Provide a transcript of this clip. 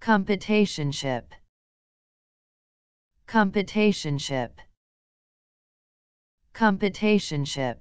Competitionship Competitionship Competitionship